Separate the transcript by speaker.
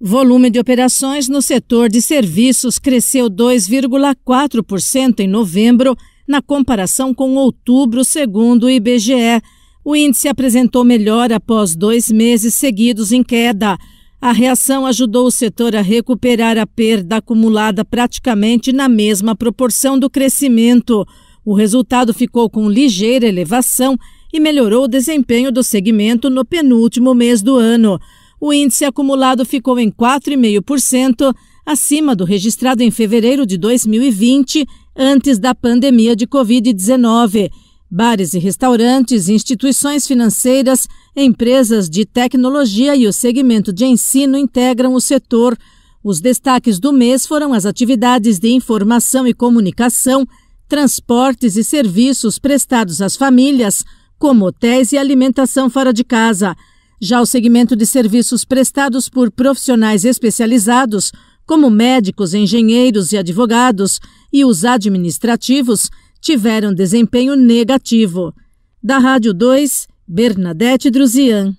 Speaker 1: Volume de operações no setor de serviços cresceu 2,4% em novembro, na comparação com outubro, segundo o IBGE. O índice apresentou melhor após dois meses seguidos em queda. A reação ajudou o setor a recuperar a perda acumulada praticamente na mesma proporção do crescimento. O resultado ficou com ligeira elevação e melhorou o desempenho do segmento no penúltimo mês do ano o índice acumulado ficou em 4,5%, acima do registrado em fevereiro de 2020, antes da pandemia de Covid-19. Bares e restaurantes, instituições financeiras, empresas de tecnologia e o segmento de ensino integram o setor. Os destaques do mês foram as atividades de informação e comunicação, transportes e serviços prestados às famílias, como hotéis e alimentação fora de casa. Já o segmento de serviços prestados por profissionais especializados, como médicos, engenheiros e advogados, e os administrativos, tiveram desempenho negativo. Da Rádio 2, Bernadette Druzian.